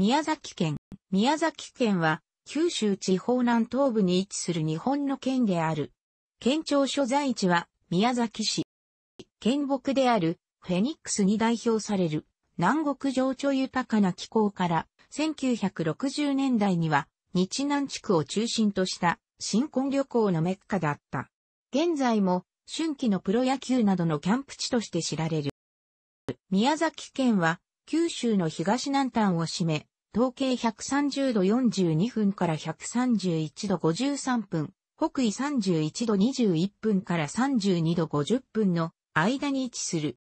宮崎県。宮崎県は、九州地方南東部に位置する日本の県である。県庁所在地は、宮崎市。県北である、フェニックスに代表される、南国情緒豊かな気候から、1960年代には、日南地区を中心とした、新婚旅行のメッカだった。現在も、春季のプロ野球などのキャンプ地として知られる。宮崎県は、九州の東南端を占め、東経130度42分から131度53分、北緯31度21分から32度50分の間に位置する。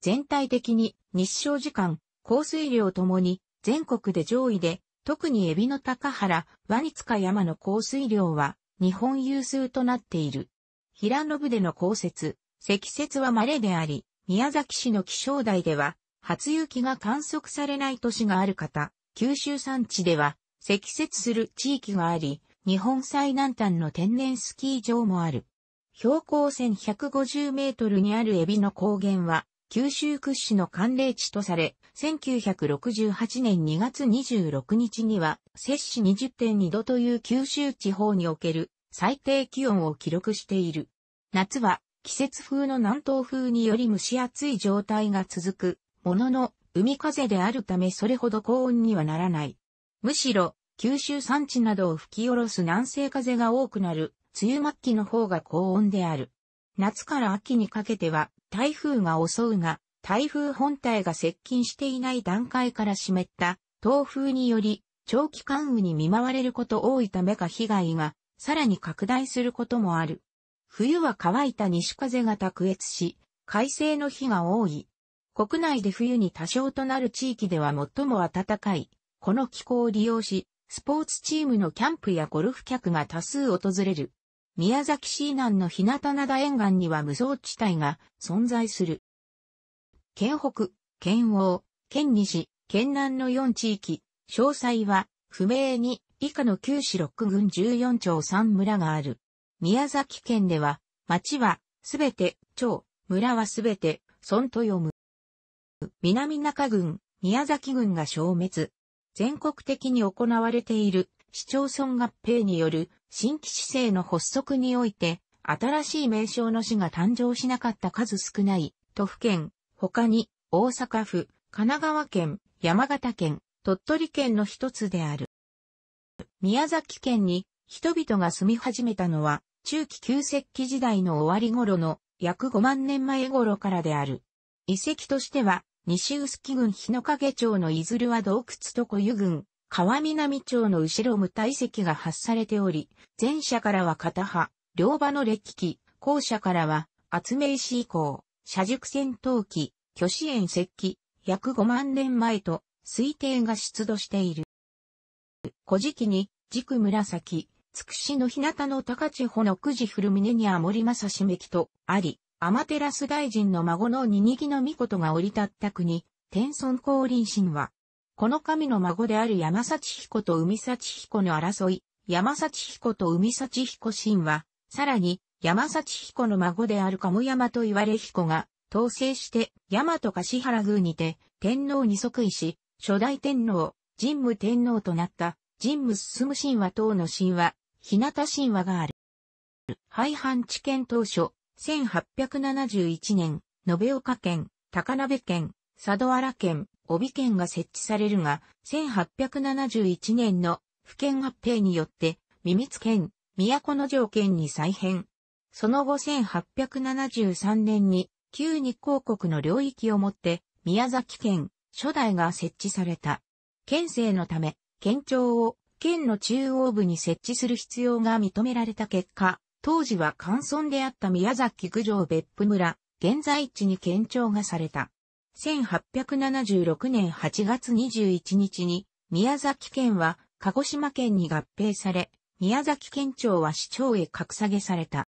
全体的に日照時間、降水量ともに全国で上位で、特にエビの高原、ワニツカ山の降水量は日本有数となっている。平野部での降雪、積雪は稀であり、宮崎市の気象台では初雪が観測されない都市がある方、九州山地では積雪する地域があり、日本最南端の天然スキー場もある。標高1150メートルにあるエビの高原は、九州屈指の寒冷地とされ、1968年2月26日には、摂氏20.2度という九州地方における最低気温を記録している。夏は季節風の南東風により蒸し暑い状態が続くものの、海風であるためそれほど高温にはならない。むしろ、九州山地などを吹き下ろす南西風が多くなる、梅雨末期の方が高温である。夏から秋にかけては、台風が襲うが、台風本体が接近していない段階から湿った、東風により、長期間雨に見舞われること多いためか被害が、さらに拡大することもある。冬は乾いた西風が卓越し、快晴の日が多い。国内で冬に多少となる地域では最も暖かい。この気候を利用し、スポーツチームのキャンプやゴルフ客が多数訪れる。宮崎市南の日向灘沿岸には無双地帯が存在する。県北、県央、県西、県南の4地域、詳細は不明に以下の九市六郡14町3村がある。宮崎県では、町はすべて、町、村はすべて、村と読む。南中郡、宮崎郡が消滅。全国的に行われている市町村合併による新規市政の発足において、新しい名称の市が誕生しなかった数少ない都府県、他に大阪府、神奈川県、山形県、鳥取県の一つである。宮崎県に人々が住み始めたのは中期旧石器時代の終わり頃の約5万年前頃からである。遺跡としては、西臼杵郡日之影町のいずるは洞窟と小湯郡、川南町の後ろ無田遺跡が発されており、前者からは片派、両場の歴記、後者からは、厚明石以降、社熟戦闘機、巨子園石器、約5万年前と推定が出土している。古事記に、軸紫、つくしの日向の高千穂のくじ古峰にあもりまさしめきとあり、アマテラス大臣の孫のニニギの御事が降り立った国、天孫降臨神は、この神の孫である山幸彦と海幸彦の争い、山幸彦と海幸彦神は、さらに、山幸彦の孫である鴨山と言われ彦が、統制して、山と柏原宮にて、天皇に即位し、初代天皇、神武天皇となった、神武進神話等の神話、日向神話がある。廃藩置県当初、1871年、延岡県、高鍋県、佐渡原県、帯県が設置されるが、1871年の府県合併によって、三密県、都の条件に再編。その後1873年に、旧日光国の領域をもって、宮崎県、初代が設置された。県政のため、県庁を県の中央部に設置する必要が認められた結果、当時は乾村であった宮崎九条別府村、現在地に県庁がされた。1876年8月21日に、宮崎県は鹿児島県に合併され、宮崎県庁は市長へ格下げされた。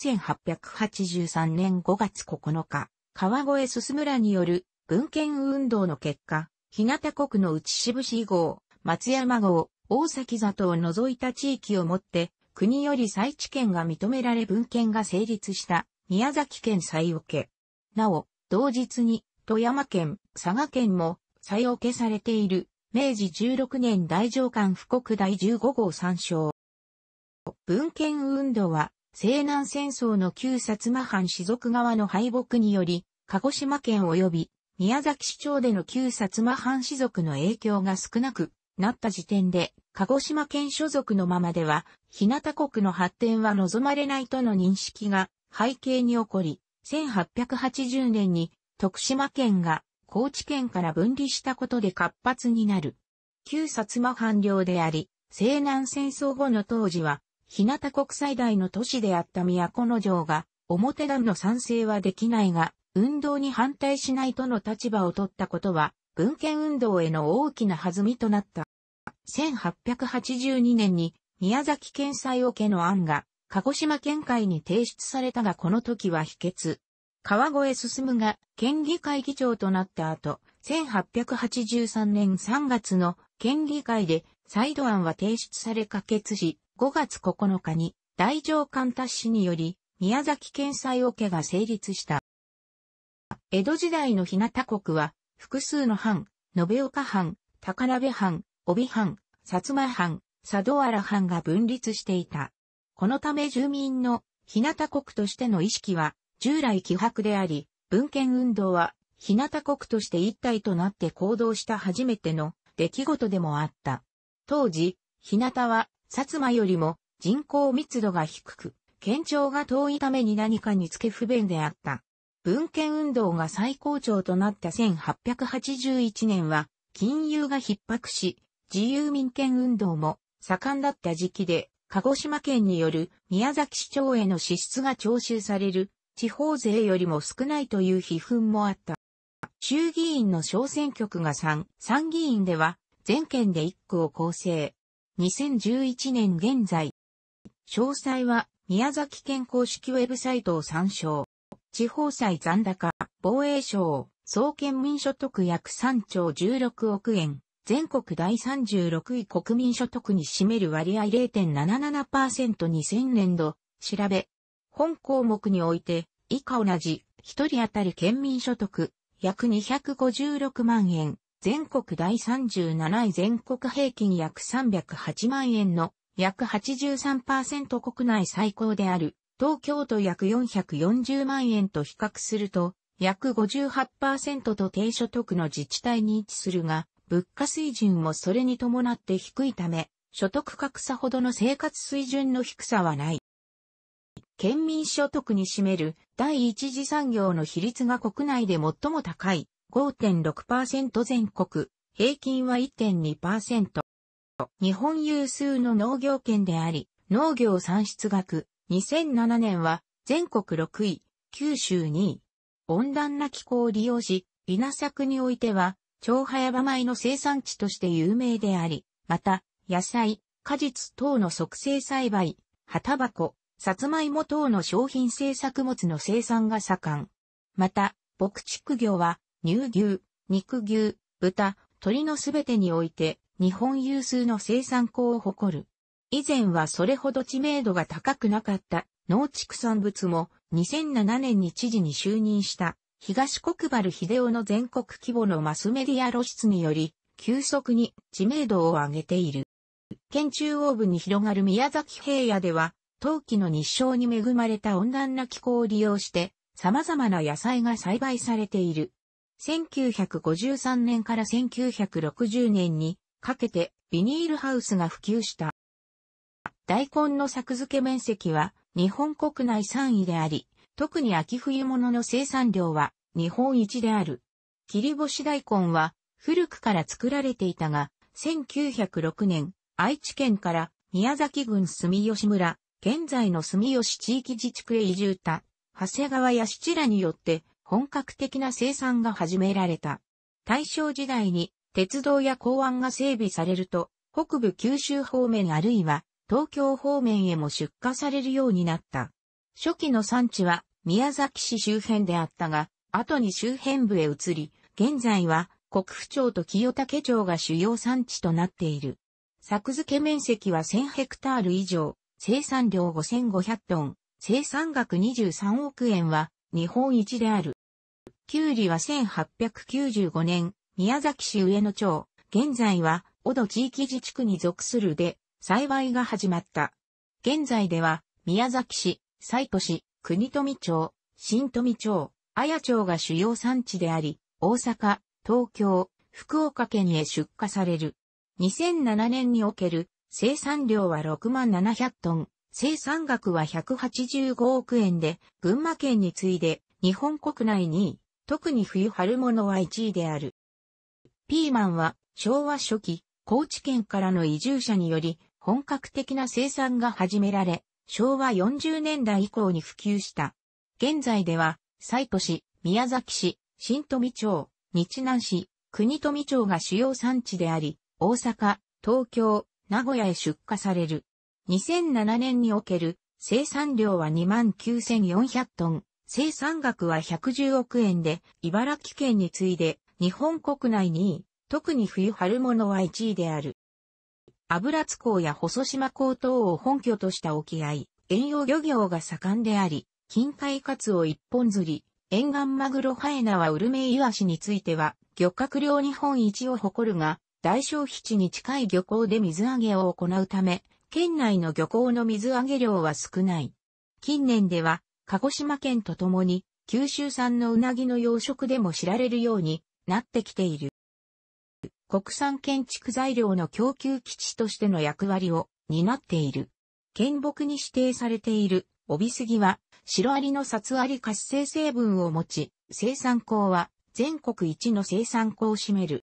1883年5月9日、川越進村による文献運動の結果、日向国の内渋市号、松山号、大崎里を除いた地域をもって、国より再地権が認められ文献が成立した宮崎県再桶。なお、同日に富山県、佐賀県も再桶されている明治16年大上官布告第15号参照。文献運動は西南戦争の旧薩摩藩士族側の敗北により、鹿児島県及び宮崎市長での旧薩摩藩士族の影響が少なくなった時点で、鹿児島県所属のままでは、日向国の発展は望まれないとの認識が背景に起こり、1880年に徳島県が高知県から分離したことで活発になる。旧薩摩藩領であり、西南戦争後の当時は、日向国最大の都市であった都城が、表団の賛成はできないが、運動に反対しないとの立場を取ったことは、文献運動への大きな弾みとなった。1882年に宮崎県裁を家の案が鹿児島県会に提出されたがこの時は否決。川越進が県議会議長となった後、1883年3月の県議会で再度案は提出され可決し、5月9日に大上官達氏により宮崎県裁を家が成立した。江戸時代の日向国は複数の藩、延岡藩、高鍋藩、帯藩、薩摩藩、佐渡原藩が分立していた。このため住民の日向国としての意識は従来希薄であり、文献運動は日向国として一体となって行動した初めての出来事でもあった。当時、日向は薩摩よりも人口密度が低く、県庁が遠いために何かにつけ不便であった。文献運動が最高潮となった1881年は、金融が逼迫し、自由民権運動も盛んだった時期で、鹿児島県による宮崎市長への支出が徴収される地方税よりも少ないという批判もあった。衆議院の小選挙区が3、参議院では全県で1区を構成。2011年現在。詳細は宮崎県公式ウェブサイトを参照。地方債残高、防衛省、総県民所得約3兆16億円。全国第36位国民所得に占める割合 0.77%2000 年度、調べ。本項目において、以下同じ、一人当たり県民所得、約256万円、全国第37位全国平均約308万円の、約83%国内最高である、東京都約440万円と比較すると、約58%と低所得の自治体に位置するが、物価水準もそれに伴って低いため、所得格差ほどの生活水準の低さはない。県民所得に占める第一次産業の比率が国内で最も高い5.6%全国、平均は1.2%。日本有数の農業圏であり、農業産出額2007年は全国6位、九州2位。温暖な気候を利用し、稲作においては超早場米の生産地として有名であり、また、野菜、果実等の促成栽培、畑箱、さつまいも等の商品製作物の生産が盛ん。また、牧畜業は、乳牛、肉牛、豚、鳥のすべてにおいて、日本有数の生産校を誇る。以前はそれほど知名度が高くなかった農畜産物も2007年に知事に就任した東国原秀夫の全国規模のマスメディア露出により、急速に知名度を上げている。県中央部に広がる宮崎平野では、冬季の日照に恵まれた温暖な気候を利用して、様々な野菜が栽培されている。1953年から1960年にかけてビニールハウスが普及した。大根の作付け面積は日本国内3位であり、特に秋冬物の生産量は日本一である。切り干し大根は古くから作られていたが、1906年、愛知県から宮崎郡住吉村、現在の住吉地域自治区へ移住た、長谷川や七らによって本格的な生産が始められた。大正時代に鉄道や港湾が整備されると、北部九州方面あるいは東京方面へも出荷されるようになった。初期の産地は宮崎市周辺であったが、後に周辺部へ移り、現在は国府町と清武町が主要産地となっている。作付け面積は1000ヘクタール以上、生産量5500トン、生産額23億円は日本一である。キュウリは1895年、宮崎市上野町、現在は、小戸地域自治区に属するで、栽培が始まった。現在では、宮崎市、西都市、国富町、新富町、綾町が主要産地であり、大阪、東京、福岡県へ出荷される。2007年における生産量は6万700トン、生産額は185億円で、群馬県に次いで日本国内2位、特に冬春物は1位である。ピーマンは昭和初期、高知県からの移住者により本格的な生産が始められ、昭和40年代以降に普及した。現在では、西都市、宮崎市、新富町、日南市、国富町が主要産地であり、大阪、東京、名古屋へ出荷される。2007年における生産量は29,400トン、生産額は110億円で、茨城県に次いで日本国内2位、特に冬春物は1位である。油津港や細島港等を本拠とした沖合、遠洋漁業が盛んであり、近海カツオ一本釣り、沿岸マグロハエナはウルメイワシについては、漁獲量日本一を誇るが、大消費地に近い漁港で水揚げを行うため、県内の漁港の水揚げ量は少ない。近年では、鹿児島県とともに、九州産のうなぎの養殖でも知られるようになってきている。国産建築材料の供給基地としての役割を担っている。県木に指定されている帯杉は白アリの札あり活性成分を持ち、生産校は全国一の生産校を占める。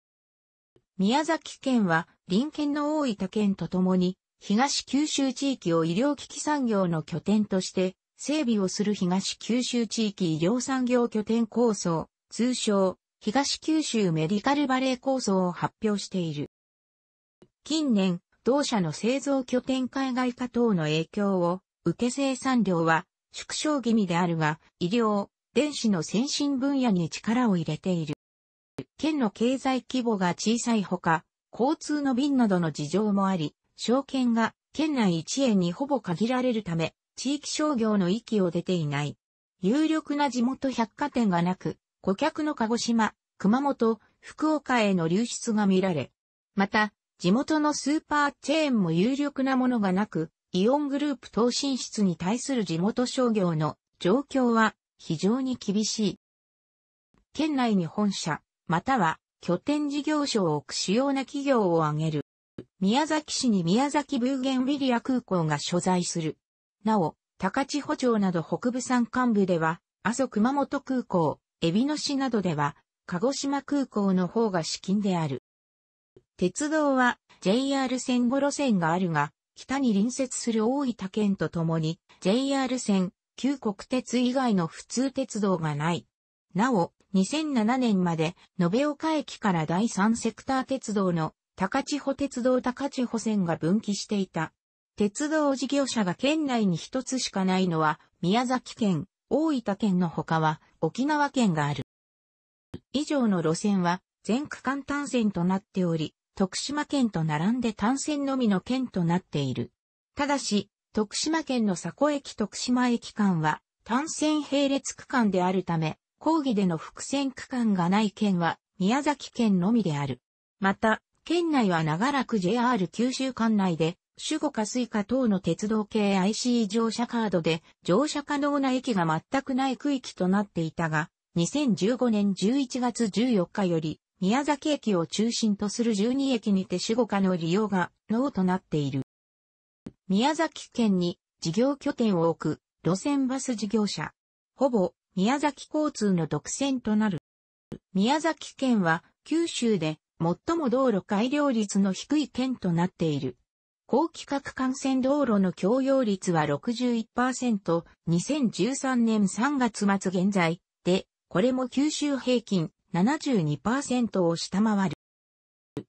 宮崎県は隣県の大分県とともに東九州地域を医療機器産業の拠点として整備をする東九州地域医療産業拠点構想、通称東九州メディカルバレー構想を発表している。近年、同社の製造拠点海外化等の影響を受け生産量は縮小気味であるが、医療、電子の先進分野に力を入れている。県の経済規模が小さいほか、交通の便などの事情もあり、証券が県内一円にほぼ限られるため、地域商業の域を出ていない。有力な地元百貨店がなく、顧客の鹿児島、熊本、福岡への流出が見られ、また、地元のスーパーチェーンも有力なものがなく、イオングループ投進出に対する地元商業の状況は非常に厳しい。県内に本社、または拠点事業所を置く主要な企業を挙げる。宮崎市に宮崎ブーゲンウィリア空港が所在する。なお、高千穂町など北部山間部では、阿蘇熊本空港、エビノ市などでは、鹿児島空港の方が資金である。鉄道は JR 線5路線があるが、北に隣接する大分県とともに JR 線、旧国鉄以外の普通鉄道がない。なお、2007年まで延岡駅から第3セクター鉄道の高千穂鉄道高千穂線が分岐していた。鉄道事業者が県内に一つしかないのは宮崎県大分県の他は沖縄県がある。以上の路線は全区間単線となっており、徳島県と並んで単線のみの県となっている。ただし、徳島県の佐古駅徳島駅間は単線並列区間であるため、講義での伏線区間がない県は宮崎県のみである。また、県内は長らく JR 九州管内で守護か水イ等の鉄道系 IC 乗車カードで乗車可能な駅が全くない区域となっていたが、2015年11月14日より宮崎駅を中心とする12駅にて守護可の利用が能となっている。宮崎県に事業拠点を置く路線バス事業者。ほぼ宮崎交通の独占となる。宮崎県は九州で最も道路改良率の低い県となっている。高規格幹線道路の共用率は61%、2013年3月末現在で、これも九州平均72%を下回る。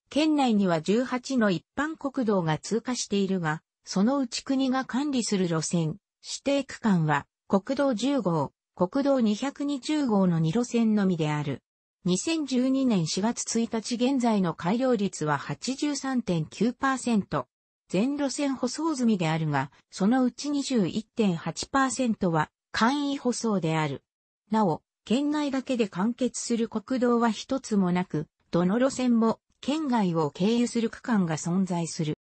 県内には18の一般国道が通過しているが、そのうち国が管理する路線、指定区間は国道10号、国道220号の2路線のみである。2012年4月1日現在の改良率は83.9%。全路線舗装済みであるが、そのうち21.8%は簡易舗装である。なお、県内だけで完結する国道は一つもなく、どの路線も県外を経由する区間が存在する。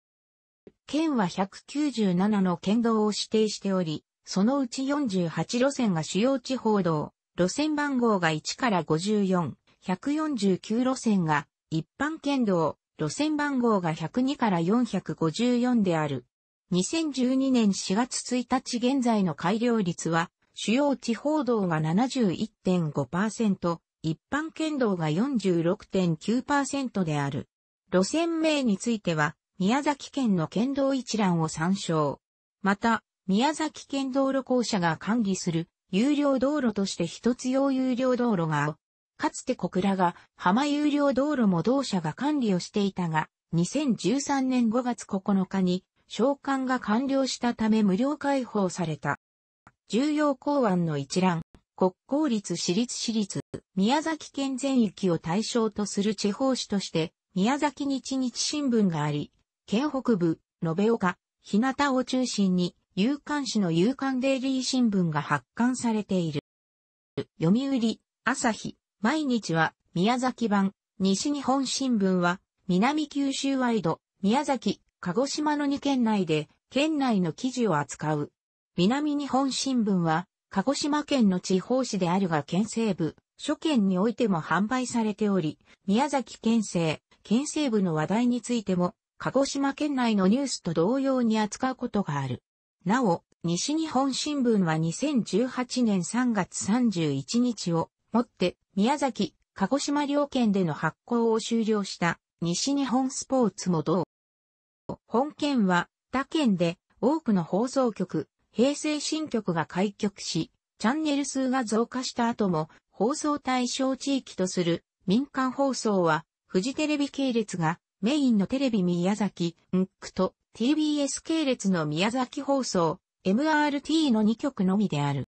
県は197の県道を指定しており、そのうち48路線が主要地方道、路線番号が1から54、149路線が一般県道、路線番号が102から454である。2012年4月1日現在の改良率は、主要地方道が71.5%、一般県道が46.9%である。路線名については、宮崎県の県道一覧を参照。また、宮崎県道路公社が管理する有料道路として一つ用有料道路がかつて小倉が浜有料道路も同社が管理をしていたが、2013年5月9日に召喚が完了したため無料開放された。重要港湾の一覧、国公立私立私立、宮崎県全域を対象とする地方紙として、宮崎日日新聞があり、県北部、延岡、日向を中心に、有刊市の有刊デイリー新聞が発刊されている。読売、朝日、毎日は、宮崎版、西日本新聞は、南九州ワイド、宮崎、鹿児島の2県内で、県内の記事を扱う。南日本新聞は、鹿児島県の地方紙であるが県西部、諸県においても販売されており、宮崎県西、県西部の話題についても、鹿児島県内のニュースと同様に扱うことがある。なお、西日本新聞は2018年3月31日をもって宮崎、鹿児島両県での発行を終了した西日本スポーツも同。本県は他県で多くの放送局、平成新局が開局し、チャンネル数が増加した後も放送対象地域とする民間放送はフジテレビ系列がメインのテレビ宮崎、んっくと TBS 系列の宮崎放送、MRT の2局のみである。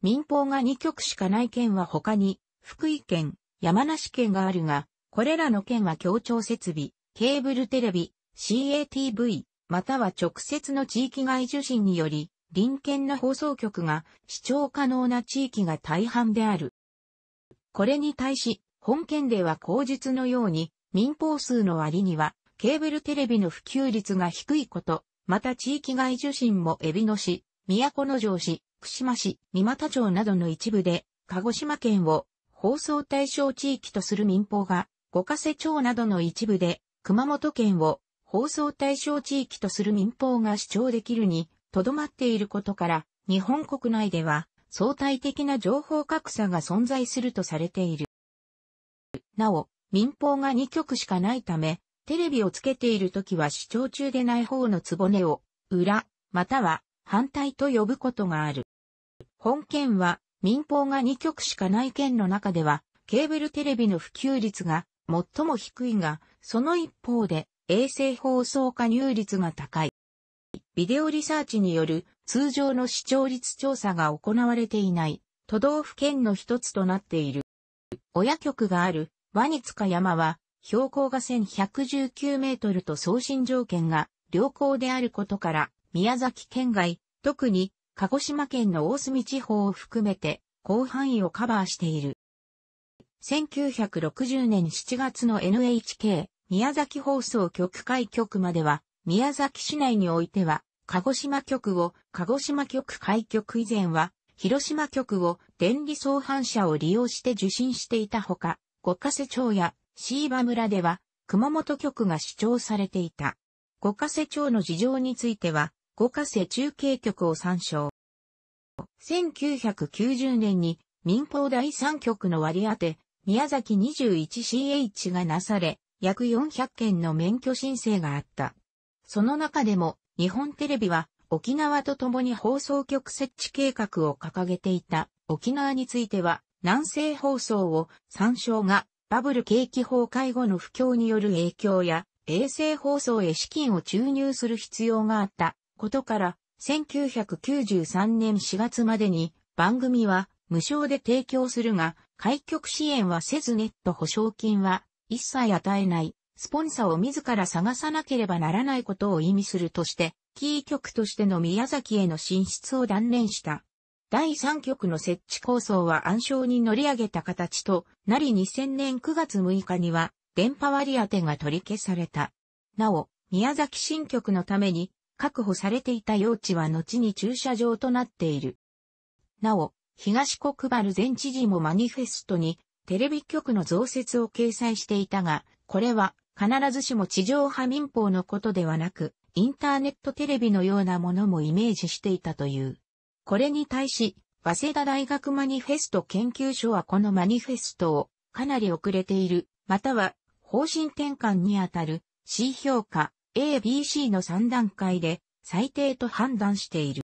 民放が2局しかない県は他に、福井県、山梨県があるが、これらの県は協調設備、ケーブルテレビ、CATV、または直接の地域外受信により、臨県の放送局が視聴可能な地域が大半である。これに対し、本県では口述のように、民放数の割には、ケーブルテレビの普及率が低いこと、また地域外受信もエビノ市、都の城市、福島市、三股町などの一部で、鹿児島県を放送対象地域とする民放が、五ヶ瀬町などの一部で、熊本県を放送対象地域とする民放が主張できるに、とどまっていることから、日本国内では相対的な情報格差が存在するとされている。なお、民放が2局しかないため、テレビをつけているときは視聴中でない方のつぼねを、裏、または反対と呼ぶことがある。本県は民放が2局しかない県の中ではケーブルテレビの普及率が最も低いが、その一方で衛星放送加入率が高い。ビデオリサーチによる通常の視聴率調査が行われていない都道府県の一つとなっている。親局があるワニツカ山は標高が1119メートルと送信条件が良好であることから宮崎県外、特に鹿児島県の大隅地方を含めて広範囲をカバーしている。1960年7月の NHK 宮崎放送局開局までは宮崎市内においては鹿児島局を鹿児島局開局以前は広島局を電離送反射を利用して受信していたほか、五ヶ瀬町や椎葉村では熊本局が主張されていた。五ヶ瀬町の事情については五カ瀬中継局を参照。1990年に民放第3局の割り当て、宮崎 21CH がなされ、約400件の免許申請があった。その中でも、日本テレビは沖縄と共に放送局設置計画を掲げていた沖縄については、南西放送を参照がバブル景気崩壊後の不況による影響や衛星放送へ資金を注入する必要があったことから、1993年4月までに番組は無償で提供するが、開局支援はせずネット保証金は一切与えない、スポンサーを自ら探さなければならないことを意味するとして、キー局としての宮崎への進出を断念した。第3局の設置構想は暗礁に乗り上げた形となり2000年9月6日には電波割り当てが取り消された。なお、宮崎新局のために確保されていた用地は後に駐車場となっている。なお、東国原前知事もマニフェストにテレビ局の増設を掲載していたが、これは必ずしも地上波民放のことではなく、インターネットテレビのようなものもイメージしていたという。これに対し、早稲田大学マニフェスト研究所はこのマニフェストをかなり遅れている、または方針転換にあたる C 評価、A、B、C の3段階で最低と判断している。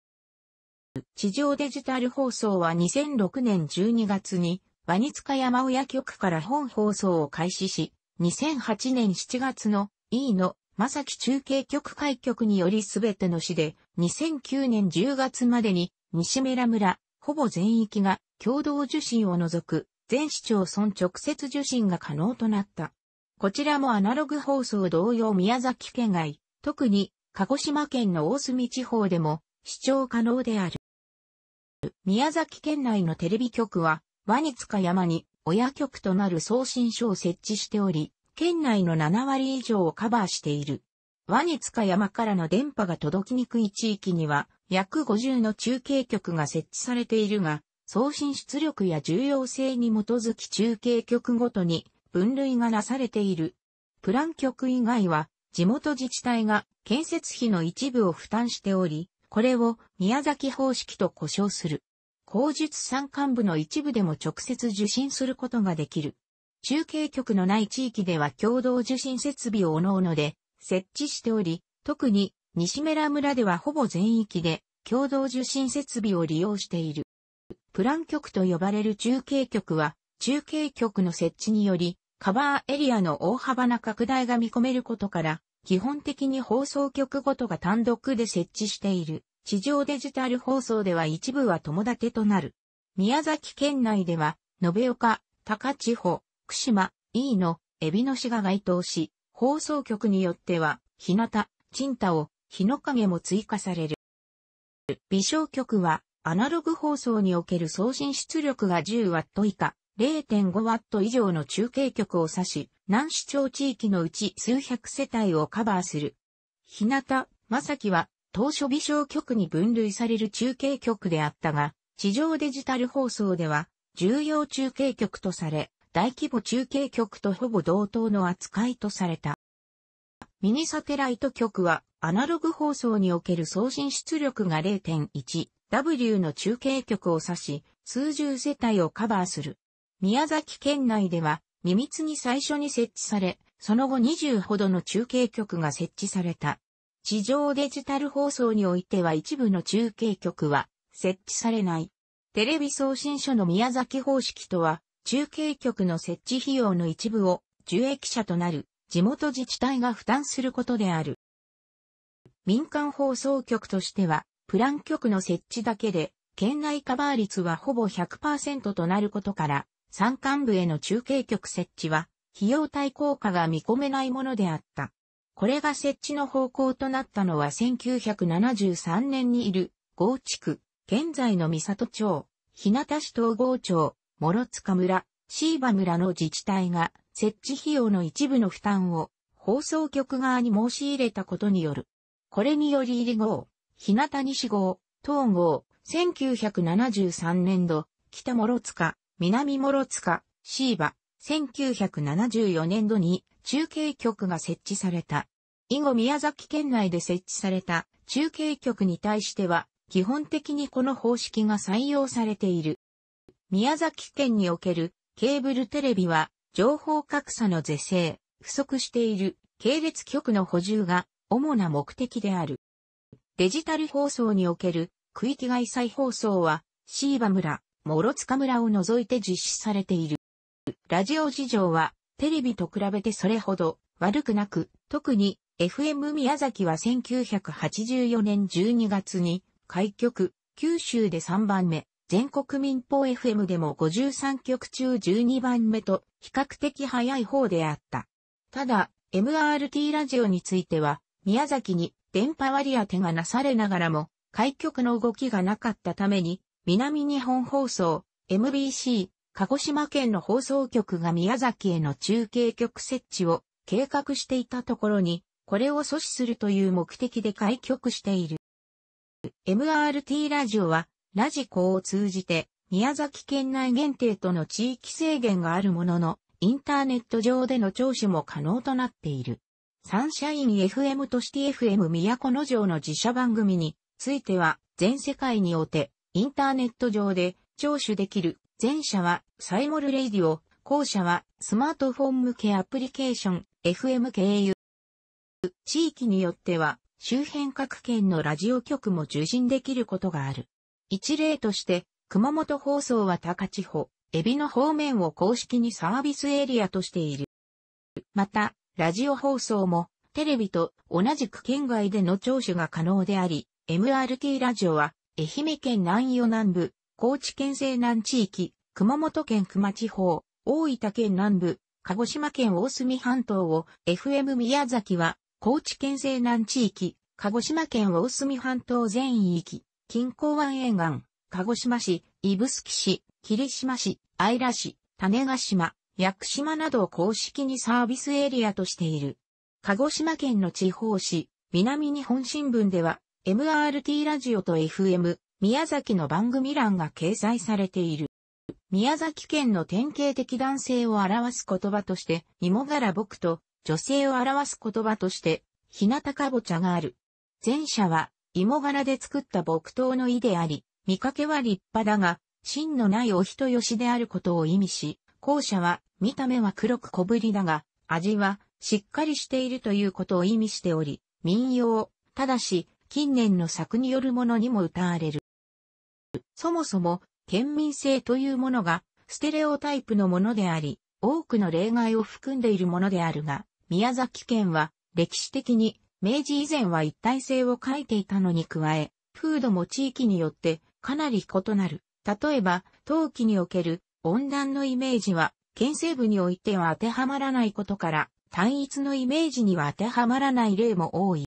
地上デジタル放送は2006年12月に、ワニツカ山親局から本放送を開始し、2008年7月の E の正木中継局開局によりすべての市で、2009年10月までに西メラ村、ほぼ全域が共同受信を除く、全市町村直接受信が可能となった。こちらもアナログ放送同様宮崎県外、特に鹿児島県の大隅地方でも視聴可能である。宮崎県内のテレビ局は、ワニツカ山に親局となる送信所を設置しており、県内の7割以上をカバーしている。ワニツカ山からの電波が届きにくい地域には、約50の中継局が設置されているが、送信出力や重要性に基づき中継局ごとに分類がなされている。プラン局以外は、地元自治体が建設費の一部を負担しており、これを宮崎方式と呼称する。工術山間部の一部でも直接受信することができる。中継局のない地域では共同受信設備を各々で設置しており、特に西村村ではほぼ全域で共同受信設備を利用している。プラン局と呼ばれる中継局は、中継局の設置により、カバーエリアの大幅な拡大が見込めることから、基本的に放送局ごとが単独で設置している。地上デジタル放送では一部は友達となる。宮崎県内では、延岡、高千穂、串間、飯野、海老野市が該当し、放送局によっては、日向、陳太を、日の影も追加される。微小局は、アナログ放送における送信出力が 10W 以下、0 5ト以上の中継局を指し、南市町地域のうち数百世帯をカバーする。日向、正樹は、当初微小局に分類される中継局であったが、地上デジタル放送では、重要中継局とされ、大規模中継局とほぼ同等の扱いとされた。ミニサテライト局は、アナログ放送における送信出力が 0.1W の中継局を指し、数十世帯をカバーする。宮崎県内では、三密に最初に設置され、その後20ほどの中継局が設置された。地上デジタル放送においては一部の中継局は設置されない。テレビ送信所の宮崎方式とは、中継局の設置費用の一部を受益者となる地元自治体が負担することである。民間放送局としては、プラン局の設置だけで、県内カバー率はほぼ100%となることから、山間部への中継局設置は、費用対効果が見込めないものであった。これが設置の方向となったのは1973年にいる、郷地区、現在の三里町、日向市東郷町、諸塚村、椎葉村の自治体が、設置費用の一部の負担を、放送局側に申し入れたことによる。これにより入り号、日向西号、東号、1973年度、北諸塚、南諸塚、シーバ、1974年度に中継局が設置された。以後宮崎県内で設置された中継局に対しては、基本的にこの方式が採用されている。宮崎県におけるケーブルテレビは、情報格差の是正、不足している系列局の補充が主な目的である。デジタル放送における区域外再放送は、シーバ村、諸塚村を除いて実施されている。ラジオ事情は、テレビと比べてそれほど悪くなく、特に FM 宮崎は1984年12月に開局、九州で3番目、全国民放 FM でも53局中12番目と比較的早い方であった。ただ、MRT ラジオについては、宮崎に電波割り当てがなされながらも、開局の動きがなかったために、南日本放送、MBC、鹿児島県の放送局が宮崎への中継局設置を計画していたところに、これを阻止するという目的で開局している。MRT ラジオは、ラジコを通じて、宮崎県内限定との地域制限があるものの、インターネット上での聴取も可能となっている。サンシャイン FM とシティ FM 都の城の自社番組については、全世界において、インターネット上で聴取できる。前者はサイモルレイディオ、後者はスマートフォン向けアプリケーション FM 経由。地域によっては周辺各県のラジオ局も受信できることがある。一例として、熊本放送は高千穂、エビの方面を公式にサービスエリアとしている。また、ラジオ放送もテレビと同じく県外での聴取が可能であり、MRT ラジオは愛媛県南予南部、高知県西南地域、熊本県熊地方、大分県南部、鹿児島県大隅半島を、FM 宮崎は、高知県西南地域、鹿児島県大隅半島全域、近郊湾沿岸、鹿児島市、指宿市、霧島市、姶良市、種ヶ島、屋久島などを公式にサービスエリアとしている。鹿児島県の地方市、南日本新聞では、MRT ラジオと FM、宮崎の番組欄が掲載されている。宮崎県の典型的男性を表す言葉として、芋柄僕と女性を表す言葉として、日向かぼちゃがある。前者は、芋柄で作った木刀の意であり、見かけは立派だが、芯のないお人よしであることを意味し、後者は、見た目は黒く小ぶりだが、味は、しっかりしているということを意味しており、民謡、ただし、近年の作によるものにも歌われる。そもそも、県民性というものが、ステレオタイプのものであり、多くの例外を含んでいるものであるが、宮崎県は、歴史的に、明治以前は一体性を書いていたのに加え、風土も地域によって、かなり異なる。例えば、陶器における温暖のイメージは、県西部においては当てはまらないことから、単一のイメージには当てはまらない例も多い。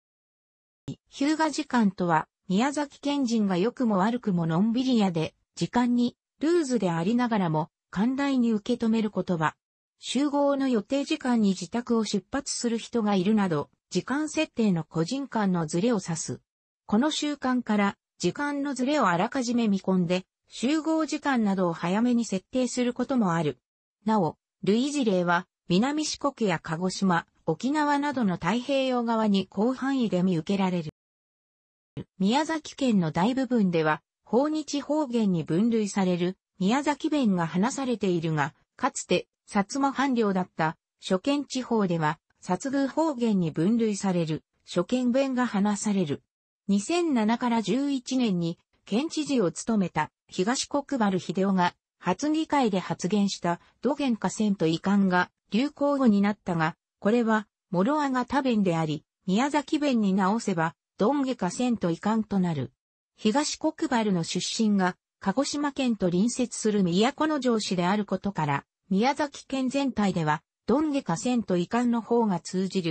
ヒューガ時間とは、宮崎県人が良くも悪くものんびり屋で、時間に、ルーズでありながらも、寛大に受け止める言葉。集合の予定時間に自宅を出発する人がいるなど、時間設定の個人間のズレを指す。この習慣から、時間のズレをあらかじめ見込んで、集合時間などを早めに設定することもある。なお、類似例は、南四国や鹿児島、沖縄などの太平洋側に広範囲で見受けられる。宮崎県の大部分では、訪日方言に分類される宮崎弁が話されているが、かつて薩摩藩領だった諸県地方では、薩宮方言に分類される諸県弁が話される。2007から11年に県知事を務めた東国原秀夫が初議会で発言した土源河川と遺憾が流行語になったが、これは、諸アが多弁であり、宮崎弁に直せば、どんげかせんと遺憾となる。東国原の出身が、鹿児島県と隣接する都城市であることから、宮崎県全体では、どんげかせんと遺憾の方が通じる。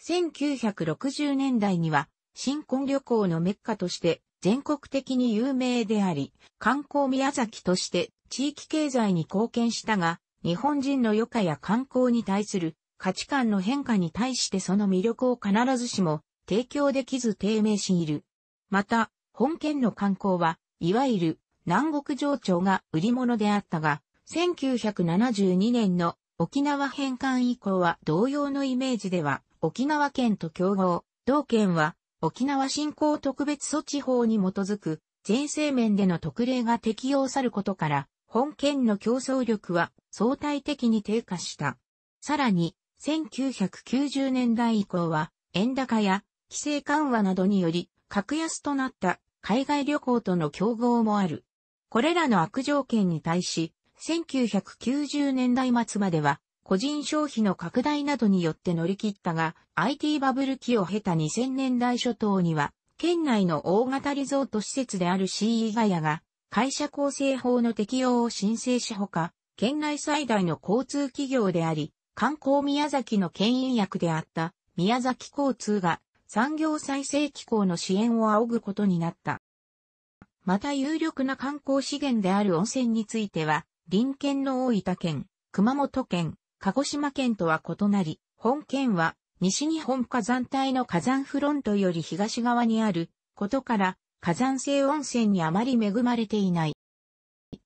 1960年代には、新婚旅行のメッカとして全国的に有名であり、観光宮崎として地域経済に貢献したが、日本人の余暇や観光に対する価値観の変化に対してその魅力を必ずしも提供できず低迷している。また、本県の観光は、いわゆる南国情緒が売り物であったが、1972年の沖縄返還以降は同様のイメージでは沖縄県と競合、同県は沖縄振興特別措置法に基づく税制面での特例が適用さることから、本県の競争力は相対的に低下した。さらに、1990年代以降は、円高や規制緩和などにより、格安となった海外旅行との競合もある。これらの悪条件に対し、1990年代末までは、個人消費の拡大などによって乗り切ったが、IT バブル期を経た2000年代初頭には、県内の大型リゾート施設である CE ガヤが、会社構成法の適用を申請しほか、県内最大の交通企業であり、観光宮崎の牽引役であった宮崎交通が産業再生機構の支援を仰ぐことになった。また有力な観光資源である温泉については、隣県の大分県、熊本県、鹿児島県とは異なり、本県は西日本火山帯の火山フロントより東側にあることから火山性温泉にあまり恵まれていない。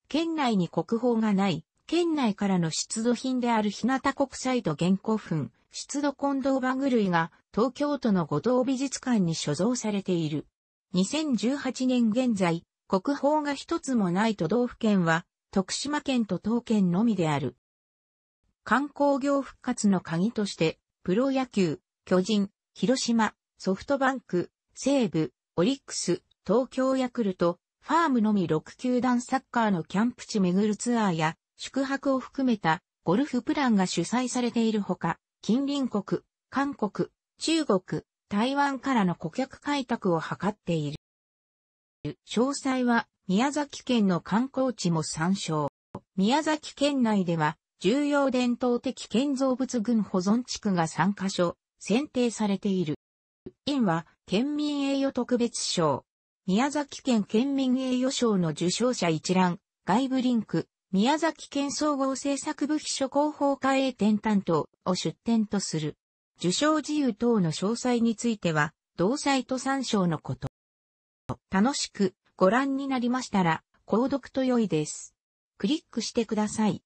県内に国宝がない県内からの出土品である日向国際と原稿墳、出土近藤バグ類が東京都の五島美術館に所蔵されている。2018年現在、国宝が一つもない都道府県は、徳島県と東県のみである。観光業復活の鍵として、プロ野球、巨人、広島、ソフトバンク、西武、オリックス、東京ヤクルト、ファームのみ6球団サッカーのキャンプ地巡るツアーや、宿泊を含めたゴルフプランが主催されているほか、近隣国、韓国、中国、台湾からの顧客開拓を図っている。詳細は宮崎県の観光地も参照。宮崎県内では重要伝統的建造物群保存地区が3カ所選定されている。院は県民栄誉特別賞。宮崎県県民栄誉賞の受賞者一覧、外部リンク、宮崎県総合政策部秘書広報課営店担当を出展とする。受賞自由等の詳細については、同サイト参照のこと。楽しくご覧になりましたら、購読と良いです。クリックしてください。